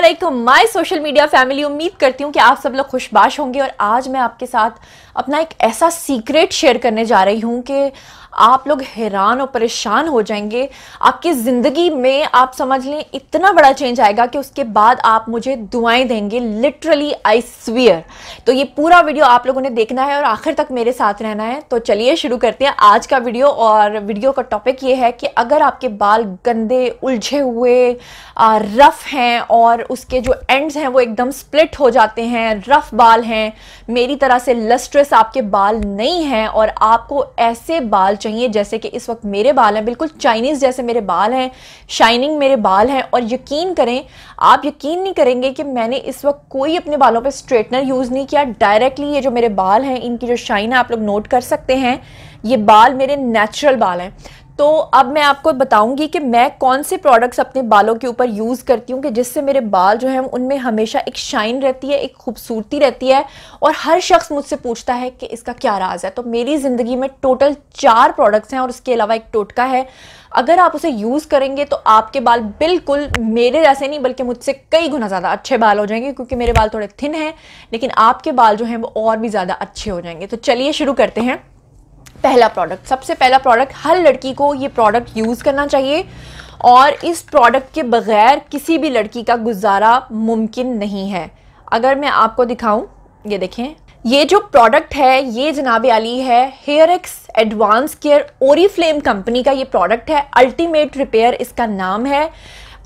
वालेकुम my social media family उम्मीद करती हूँ कि आप सब लोग खुशबाश होंगे और आज मैं आपके साथ अपना एक ऐसा सीक्रेट शेयर करने जा रही हूँ कि आप लोग हैरान और परेशान हो जाएंगे आपकी ज़िंदगी में आप समझ लें इतना बड़ा चेंज आएगा कि उसके बाद आप मुझे दुआएं देंगे लिटरली आई स्वियर तो ये पूरा वीडियो आप लोगों ने देखना है और आखिर तक मेरे साथ रहना है तो चलिए शुरू करते हैं आज का वीडियो और वीडियो का टॉपिक ये है कि अगर आपके बाल गंदे उलझे हुए रफ़ हैं और उसके जो एंड्स हैं वो एकदम स्प्लिट हो जाते हैं रफ़ बाल हैं मेरी तरह से लस्टर एक्ट्रेस आपके बाल नहीं हैं और आपको ऐसे बाल चाहिए जैसे कि इस वक्त मेरे बाल हैं बिल्कुल चाइनीज़ जैसे मेरे बाल हैं शाइनिंग मेरे बाल हैं और यकीन करें आप यकीन नहीं करेंगे कि मैंने इस वक्त कोई अपने बालों पर स्ट्रेटनर यूज़ नहीं किया डायरेक्टली ये जो मेरे बाल हैं इनकी जो शाइन है आप लोग नोट कर सकते हैं ये बाल मेरे नेचुरल बाल हैं तो अब मैं आपको बताऊंगी कि मैं कौन से प्रोडक्ट्स अपने बालों के ऊपर यूज़ करती हूँ कि जिससे मेरे बाल जो हैं उनमें हमेशा एक शाइन रहती है एक खूबसूरती रहती है और हर शख्स मुझसे पूछता है कि इसका क्या राज है तो मेरी ज़िंदगी में टोटल चार प्रोडक्ट्स हैं और उसके अलावा एक टोटका है अगर आप उसे यूज़ करेंगे तो आपके बाल बिल्कुल मेरे जैसे नहीं बल्कि मुझसे कई गुना ज़्यादा अच्छे बाल हो जाएंगे क्योंकि मेरे बाल थोड़े थिन हैं लेकिन आपके बाल जो हैं वो और भी ज़्यादा अच्छे हो जाएंगे तो चलिए शुरू करते हैं पहला प्रोडक्ट सबसे पहला प्रोडक्ट हर लड़की को ये प्रोडक्ट यूज़ करना चाहिए और इस प्रोडक्ट के बग़ैर किसी भी लड़की का गुजारा मुमकिन नहीं है अगर मैं आपको दिखाऊं ये देखें ये जो प्रोडक्ट है ये जनाब आली है hair x advance care Oriflame company का ये प्रोडक्ट है अल्टीमेट रिपेयर इसका नाम है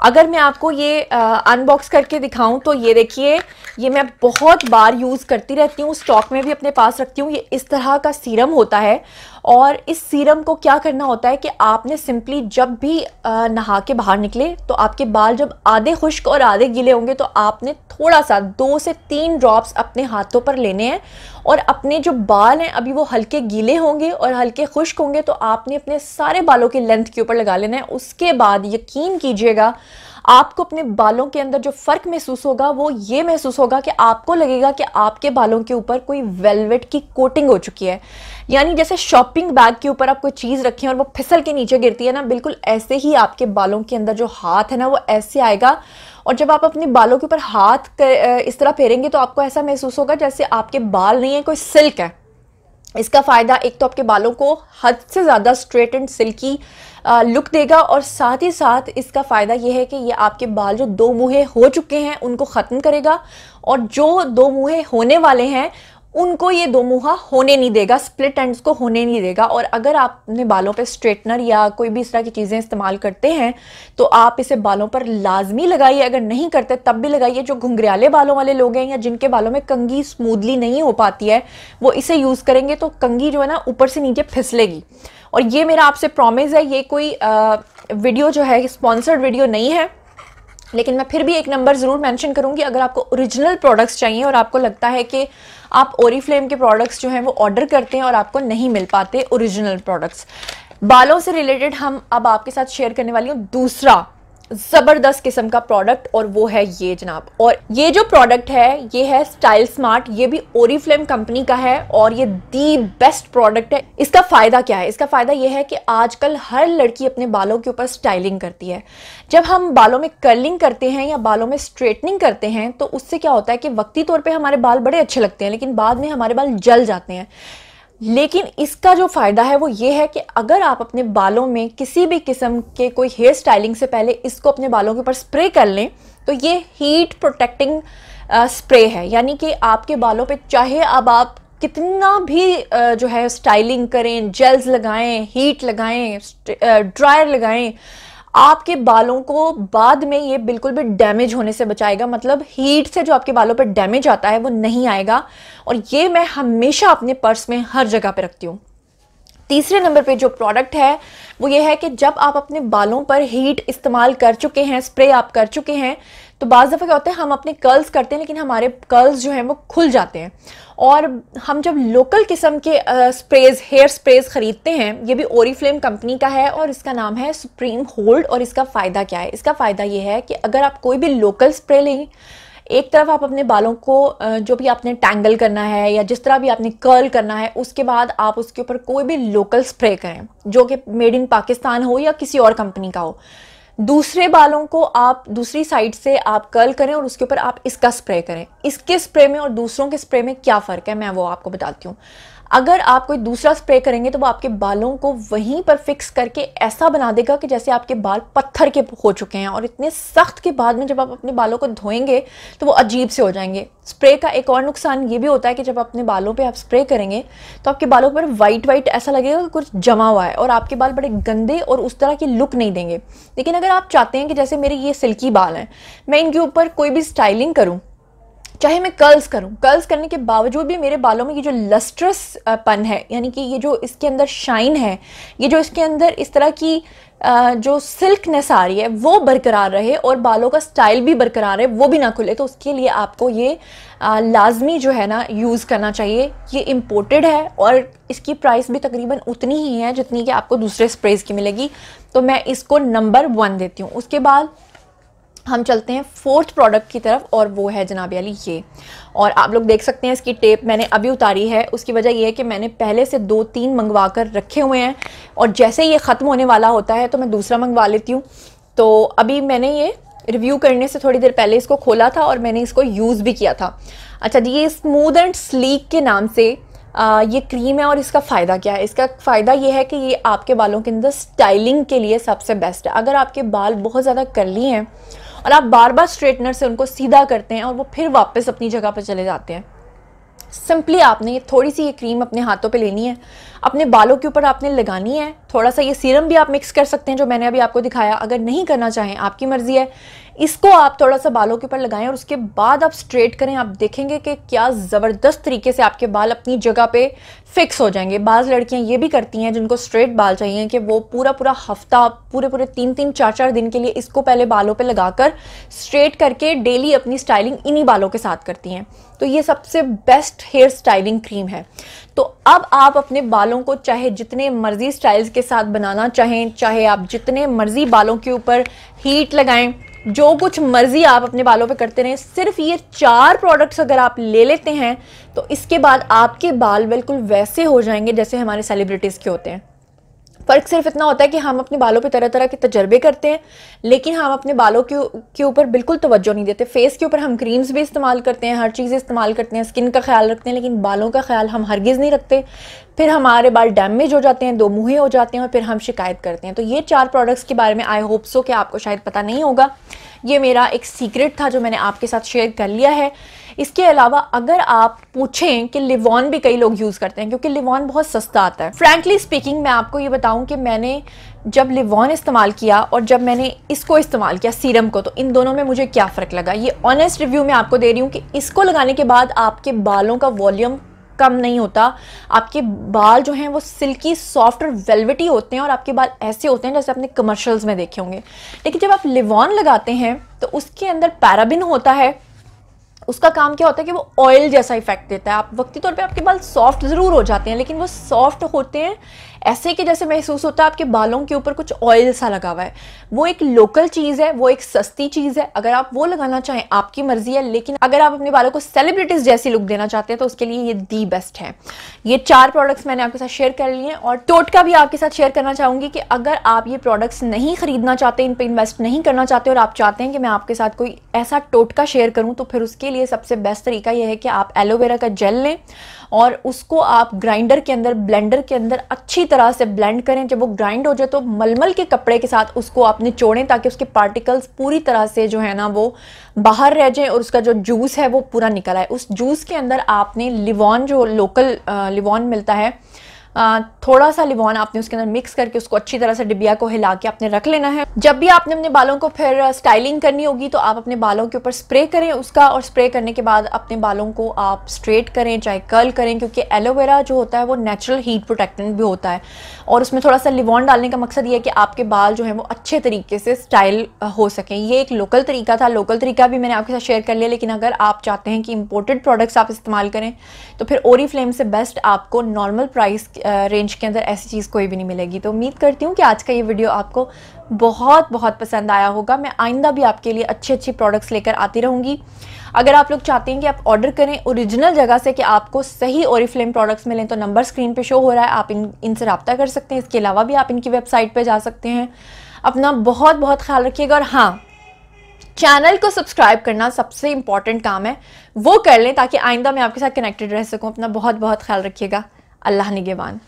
अगर मैं आपको ये अनबॉक्स करके दिखाऊं तो ये देखिए ये मैं बहुत बार यूज़ करती रहती हूँ स्टॉक में भी अपने पास रखती हूँ ये इस तरह का सीरम होता है और इस सीरम को क्या करना होता है कि आपने सिंपली जब भी नहा के बाहर निकले तो आपके बाल जब आधे खुश्क और आधे गीले होंगे तो आपने थोड़ा सा दो से तीन ड्रॉप्स अपने हाथों पर लेने हैं और अपने जो बाल हैं अभी वो हल्के गीले होंगे और हल्के खुश्क होंगे तो आपने अपने सारे बालों की लेंथ के ऊपर लगा लेना है उसके बाद यकीन कीजिएगा आपको अपने बालों के अंदर जो फ़र्क महसूस होगा वो ये महसूस होगा कि आपको लगेगा कि आपके बालों के ऊपर कोई वेलवेट की कोटिंग हो चुकी है यानी जैसे शॉपिंग बैग के ऊपर आप कोई चीज़ रखें और वो फिसल के नीचे गिरती है ना बिल्कुल ऐसे ही आपके बालों के अंदर जो हाथ है ना वो ऐसे आएगा और जब आप अपने बालों के ऊपर हाथ कर, इस तरह फेरेंगे तो आपको ऐसा महसूस होगा जैसे आपके बाल नहीं है कोई सिल्क है इसका फ़ायदा एक तो आपके बालों को हद से ज़्यादा स्ट्रेट एंड सिल्की लुक देगा और साथ ही साथ इसका फ़ायदा यह है कि ये आपके बाल जो दो मुँहे हो चुके हैं उनको ख़त्म करेगा और जो दो मुँहे होने वाले हैं उनको ये दो मुहा होने नहीं देगा स्प्लिट एंड्स को होने नहीं देगा और अगर आप अपने बालों पे स्ट्रेटनर या कोई भी इस तरह की चीज़ें इस्तेमाल करते हैं तो आप इसे बालों पर लाजमी लगाइए अगर नहीं करते तब भी लगाइए जो घुंघराले बालों वाले लोग हैं या जिनके बालों में कंगी स्मूदली नहीं हो पाती है वो इसे यूज़ करेंगे तो कंगी जो है ना ऊपर से नीचे फिसलेगी और ये मेरा आपसे प्रॉमिस है ये कोई आ, वीडियो जो है स्पॉन्सर्ड वीडियो नहीं है लेकिन मैं फिर भी एक नंबर ज़रूर मेंशन करूंगी अगर आपको ओरिजिनल प्रोडक्ट्स चाहिए और आपको लगता है कि आप ओरीफ्लेम के प्रोडक्ट्स जो हैं वो ऑर्डर करते हैं और आपको नहीं मिल पाते ओरिजिनल प्रोडक्ट्स बालों से रिलेटेड हम अब आपके साथ शेयर करने वाली हूँ दूसरा ज़बरदस्त किस्म का प्रोडक्ट और वो है ये जनाब और ये जो प्रोडक्ट है ये है स्टाइल स्मार्ट ये भी ओरिफ्लेम कंपनी का है और ये दी बेस्ट प्रोडक्ट है इसका फ़ायदा क्या है इसका फ़ायदा ये है कि आजकल हर लड़की अपने बालों के ऊपर स्टाइलिंग करती है जब हम बालों में कर्लिंग करते हैं या बालों में स्ट्रेटनिंग करते हैं तो उससे क्या होता है कि वक्ती तौर पर हमारे बाल बड़े अच्छे लगते हैं लेकिन बाद में हमारे बाल जल जाते हैं लेकिन इसका जो फ़ायदा है वो ये है कि अगर आप अपने बालों में किसी भी किस्म के कोई हेयर स्टाइलिंग से पहले इसको अपने बालों के ऊपर स्प्रे कर लें तो ये हीट प्रोटेक्टिंग स्प्रे है यानी कि आपके बालों पे चाहे अब आप कितना भी आ, जो है स्टाइलिंग करें जेल्स लगाएं हीट लगाएं ड्रायर लगाएं आपके बालों को बाद में ये बिल्कुल भी डैमेज होने से बचाएगा मतलब हीट से जो आपके बालों पर डैमेज आता है वो नहीं आएगा और ये मैं हमेशा अपने पर्स में हर जगह पे रखती हूँ तीसरे नंबर पे जो प्रोडक्ट है वो ये है कि जब आप अपने बालों पर हीट इस्तेमाल कर चुके हैं स्प्रे आप कर चुके हैं तो बाज़ दफ़ा क्या होता है हम अपने कर्ल्स करते हैं लेकिन हमारे कर्ल्स जो हैं वो खुल जाते हैं और हम जब लोकल किस्म के स्प्रेज हेयर स्प्रेज ख़रीदते हैं ये भी ओरीफ्लेम कंपनी का है और इसका नाम है सुप्रीम होल्ड और इसका फ़ायदा क्या है इसका फ़ायदा ये है कि अगर आप कोई भी लोकल स्प्रे लें एक तरफ आप अपने बालों को जो भी आपने टैंगल करना है या जिस तरह भी आपने कर्ल करना है उसके बाद आप उसके ऊपर कोई भी लोकल स्प्रे करें जो कि मेड इन पाकिस्तान हो या किसी और कंपनी का हो दूसरे बालों को आप दूसरी साइड से आप कर्ल करें और उसके ऊपर आप इसका स्प्रे करें इसके स्प्रे में और दूसरों के स्प्रे में क्या फ़र्क है मैं वो आपको बताती हूँ अगर आप कोई दूसरा स्प्रे करेंगे तो वो आपके बालों को वहीं पर फिक्स करके ऐसा बना देगा कि जैसे आपके बाल पत्थर के हो चुके हैं और इतने सख्त के बाद में जब आप अपने बालों को धोएंगे तो वो अजीब से हो जाएंगे स्प्रे का एक और नुकसान ये भी होता है कि जब अपने बालों पे आप स्प्रे करेंगे तो आपके बालों पर वाइट वाइट ऐसा लगेगा कि कुछ जमा हुआ है और आपके बाल बड़े गंदे और उस तरह की लुक नहीं देंगे लेकिन अगर आप चाहते हैं कि जैसे मेरे ये सिल्की बाल हैं मैं इनके ऊपर कोई भी स्टाइलिंग करूँ चाहे मैं कर्ल्स करूँ कर्ल्स करने के बावजूद भी मेरे बालों में ये जो लस्ट्रस पन है यानी कि ये जो इसके अंदर शाइन है ये जो इसके अंदर इस तरह की जो सिल्कनेस आ रही है वो बरकरार रहे और बालों का स्टाइल भी बरकरार है वो भी ना खुले तो उसके लिए आपको ये लाजमी जो है ना यूज़ करना चाहिए ये इम्पोर्टेड है और इसकी प्राइस भी तकरीबन उतनी ही है जितनी कि आपको दूसरे स्प्रेज की मिलेगी तो मैं इसको नंबर वन देती हूँ उसके बाद हम चलते हैं फोर्थ प्रोडक्ट की तरफ और वो है जनाब अली ये और आप लोग देख सकते हैं इसकी टेप मैंने अभी उतारी है उसकी वजह यह है कि मैंने पहले से दो तीन मंगवा कर रखे हुए हैं और जैसे ये ख़त्म होने वाला होता है तो मैं दूसरा मंगवा लेती हूँ तो अभी मैंने ये रिव्यू करने से थोड़ी देर पहले इसको खोला था और मैंने इसको यूज़ भी किया था अच्छा जी ये स्मूद एंड स्लीक के नाम से आ, ये क्रीम है और इसका फ़ायदा क्या है इसका फ़ायदा ये है कि ये आपके बालों के अंदर स्टाइलिंग के लिए सबसे बेस्ट है अगर आपके बाल बहुत ज़्यादा करली हैं और आप बार बार स्ट्रेटनर से उनको सीधा करते हैं और वो फिर वापस अपनी जगह पर चले जाते हैं सिंपली आपने ये थोड़ी सी ये क्रीम अपने हाथों पे लेनी है अपने बालों के ऊपर आपने लगानी है थोड़ा सा ये सीरम भी आप मिक्स कर सकते हैं जो मैंने अभी आपको दिखाया अगर नहीं करना चाहें आपकी मर्ज़ी है इसको आप थोड़ा सा बालों के ऊपर लगाएं और उसके बाद आप स्ट्रेट करें आप देखेंगे कि क्या ज़बरदस्त तरीके से आपके बाल अपनी जगह पे फिक्स हो जाएंगे बाज़ लड़कियां ये भी करती हैं जिनको स्ट्रेट बाल चाहिए कि वो पूरा पूरा हफ्ता पूरे पूरे तीन तीन चार चार दिन के लिए इसको पहले बालों पर लगाकर स्ट्रेट करके डेली अपनी स्टाइलिंग इन्हीं बालों के साथ करती हैं तो ये सबसे बेस्ट हेयर स्टाइलिंग क्रीम है तो अब आप अपने बालों को चाहे जितने मर्जी स्टाइल्स के साथ बनाना चाहें चाहे आप जितने मर्जी बालों के ऊपर हीट लगाएं जो कुछ मर्जी आप अपने बालों पे करते रहें सिर्फ ये चार प्रोडक्ट्स अगर आप ले लेते हैं तो इसके बाद आपके बाल बिल्कुल वैसे हो जाएंगे जैसे हमारे सेलिब्रिटीज़ के होते हैं फ़र्क सिर्फ इतना होता है कि हम अपने बालों पे तरह तरह के तजर्बे करते हैं लेकिन हम अपने बालों के ऊपर बिल्कुल तवज्जो नहीं देते फेस के ऊपर हम क्रीम्स भी इस्तेमाल करते हैं हर चीज़ इस्तेमाल करते हैं स्किन का ख्याल रखते हैं लेकिन बालों का ख्याल हम हरगिज़ नहीं रखते फिर हमारे बाल डैमेज हो जाते हैं दो मुँहे हो जाते हैं और फिर हम शिकायत करते हैं तो ये चार प्रोडक्ट्स के बारे में आई होप सो कि आपको शायद पता नहीं होगा ये मेरा एक सीक्रेट था जो मैंने आपके साथ शेयर कर लिया है इसके अलावा अगर आप पूछें कि लिवॉन भी कई लोग यूज़ करते हैं क्योंकि लिवॉन बहुत सस्ता आता है फ्रैंकली स्पीकिंग मैं आपको ये बताऊँ कि मैंने जब लिवॉन इस्तेमाल किया और जब मैंने इसको इस्तेमाल किया सीरम को तो इन दोनों में मुझे क्या फ़र्क लगा ये ऑनेस्ट रिव्यू मैं आपको दे रही हूँ कि इसको लगाने के बाद आपके बालों का वॉल्यूम कम नहीं होता आपके बाल जो हैं वो सिल्की सॉफ्ट और वेलवेटी होते हैं और आपके बाल ऐसे होते हैं जैसे आपने कमर्शल्स में देखे होंगे लेकिन जब आप लिवॉन लगाते हैं तो उसके अंदर पैराबिन होता है उसका काम क्या होता है कि वो ऑयल जैसा इफेक्ट देता है आप वक्ती तौर पे आपके बाल सॉफ्ट ज़रूर हो जाते हैं लेकिन वो सॉफ्ट होते हैं ऐसे कि जैसे महसूस होता है आपके बालों के ऊपर कुछ ऑयल सा लगा हुआ है वो एक लोकल चीज़ है वो एक सस्ती चीज़ है अगर आप वो लगाना चाहें आपकी मर्जी है लेकिन अगर आप अपने बालों को सेलिब्रिटीज़ जैसी लुक देना चाहते हैं तो उसके लिए ये दी बेस्ट है ये चार प्रोडक्ट्स मैंने आपके साथ शेयर कर लिए हैं और टोटका भी आपके साथ शेयर करना चाहूँगी कि अगर आप ये प्रोडक्ट्स नहीं खरीदना चाहते इन पर इन्वेस्ट नहीं करना चाहते और आप चाहते हैं कि मैं आपके साथ कोई ऐसा टोटका शेयर करूँ तो फिर उसके लिए सबसे बेस्ट तरीका यह है कि आप एलोवेरा का जेल लें और उसको आप ग्राइंडर के अंदर ब्लेंडर के अंदर अच्छी तरह से ब्लेंड करें जब वो ग्राइंड हो जाए तो मलमल के कपड़े के साथ उसको आप निचोड़ें ताकि उसके पार्टिकल्स पूरी तरह से जो है ना वो बाहर रह जाएं और उसका जो जूस है वो पूरा निकल आए उस जूस के अंदर आपने लिवॉन जो लोकल लिवॉन मिलता है थोड़ा सा लिवॉन आपने उसके अंदर मिक्स करके उसको अच्छी तरह से डिबिया को हिला के आपने रख लेना है जब भी आपने अपने बालों को फिर स्टाइलिंग करनी होगी तो आप अपने बालों के ऊपर स्प्रे करें उसका और स्प्रे करने के बाद अपने बालों को आप स्ट्रेट करें चाहे कर्ल करें क्योंकि एलोवेरा जो होता है वो नेचुरल हीट प्रोटेक्टेंट भी होता है और उसमें थोड़ा सा लिवॉन डालने का मकसद ये है कि आपके बाल जो है वो अच्छे तरीके से स्टाइल हो सकें ये एक लोकल तरीका था लोकल तरीका भी मैंने आपके साथ शेयर कर लिया लेकिन अगर आप चाहते हैं कि इम्पोर्टेड प्रोडक्ट्स आप इस्तेमाल करें तो फिर ओरी फ्लेम से बेस्ट आपको नॉर्मल प्राइस रेंज के अंदर ऐसी चीज़ कोई भी नहीं मिलेगी तो उम्मीद करती हूँ कि आज का ये वीडियो आपको बहुत बहुत पसंद आया होगा मैं आइंदा भी आपके लिए अच्छी अच्छी प्रोडक्ट्स लेकर आती रहूँगी अगर आप लोग चाहते हैं कि आप ऑर्डर करें ओरिजिनल जगह से कि आपको सही ओरिफ्लेम प्रोडक्ट्स मिलें तो नंबर स्क्रीन पे शो हो रहा है आप इन इनसे रबता कर सकते हैं इसके अलावा भी आप इनकी वेबसाइट पे जा सकते हैं अपना बहुत बहुत ख्याल रखिएगा और हाँ चैनल को सब्सक्राइब करना सबसे इंपॉर्टेंट काम है वो कर लें ताकि आइंदा मैं आपके साथ कनेक्टेड रह सकूँ अपना बहुत बहुत ख्याल रखिएगा अल्लाह निगेवान